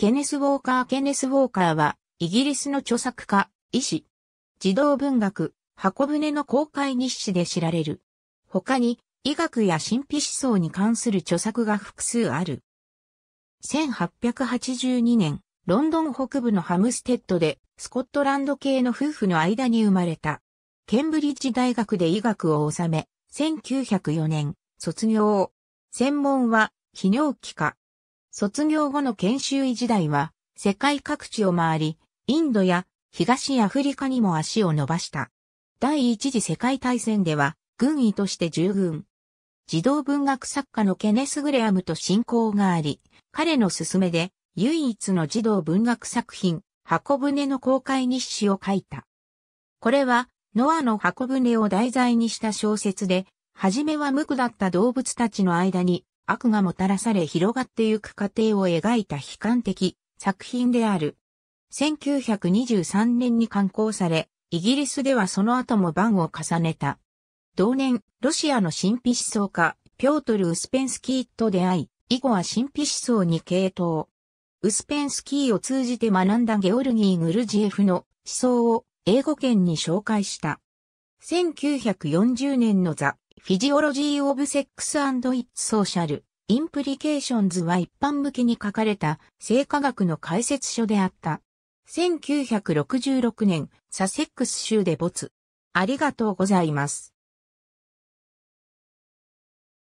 ケネス・ウォーカー・ケネス・ウォーカーは、イギリスの著作家、医師、児童文学、箱舟の公開日誌で知られる。他に、医学や神秘思想に関する著作が複数ある。1882年、ロンドン北部のハムステッドで、スコットランド系の夫婦の間に生まれた。ケンブリッジ大学で医学を治め、1904年、卒業。専門は、泌尿器科。卒業後の研修医時代は、世界各地を回り、インドや東アフリカにも足を伸ばした。第一次世界大戦では、軍医として従軍。児童文学作家のケネス・グレアムと親交があり、彼の勧めで、唯一の児童文学作品、箱舟の公開日誌を書いた。これは、ノアの箱舟を題材にした小説で、はじめは無垢だった動物たちの間に悪がもたらされ広がってゆく過程を描いた悲観的作品である。1923年に刊行され、イギリスではその後も番を重ねた。同年、ロシアの神秘思想家、ピョートル・ウスペンスキーと出会い、以後は神秘思想に傾倒。ウスペンスキーを通じて学んだゲオルギー・グルジエフの思想を英語圏に紹介した。1940年のザ・フィジオロジー・オブ・セックス・アンド・イッツ・ソーシャル、インプリケーションズは一般向けに書かれた生化学の解説書であった。1966年、サセックス州で没。ありがとうございます。